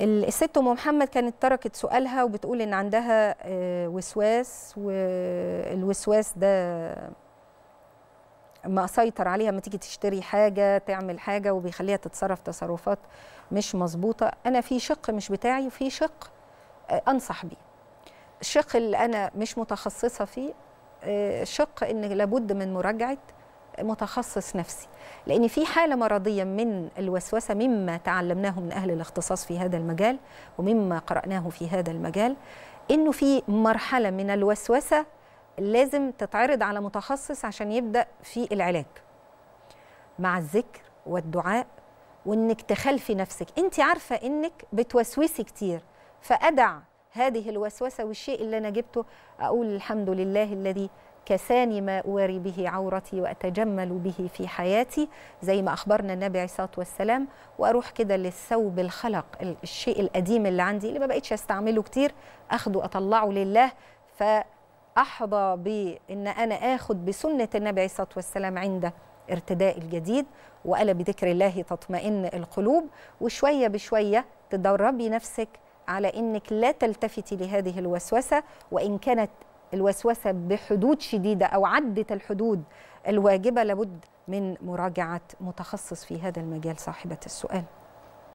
الست ام محمد كانت تركت سؤالها وبتقول ان عندها آه، وسواس والوسواس ده ما سيطر عليها ما تيجي تشتري حاجه تعمل حاجه وبيخليها تتصرف تصرفات مش مظبوطه انا في شق مش بتاعي وفي شق آه، انصح بيه الشق اللي انا مش متخصصه فيه آه، شق ان لابد من مراجعه متخصص نفسي لان في حاله مرضيه من الوسوسه مما تعلمناه من اهل الاختصاص في هذا المجال ومما قراناه في هذا المجال انه في مرحله من الوسوسه لازم تتعرض على متخصص عشان يبدا في العلاج مع الذكر والدعاء وانك تخلفي نفسك انت عارفه انك بتوسوسي كتير فادع هذه الوسوسه والشيء اللي انا جبته اقول الحمد لله الذي كساني ما أواري به عورتي وأتجمل به في حياتي زي ما أخبرنا النبي عليه الصلاة والسلام وأروح كده للثوب الخلق الشيء القديم اللي عندي اللي ما بقتش أستعمله كتير أخده أطلعه لله فأحظى بأن أنا آخد بسنة النبي عليه الصلاة والسلام عنده ارتداء الجديد وألا بذكر الله تطمئن القلوب وشوية بشوية تدربي نفسك على انك لا تلتفتي لهذه الوسوسه وان كانت الوسوسه بحدود شديده او عدت الحدود الواجبه لابد من مراجعه متخصص في هذا المجال صاحبه السؤال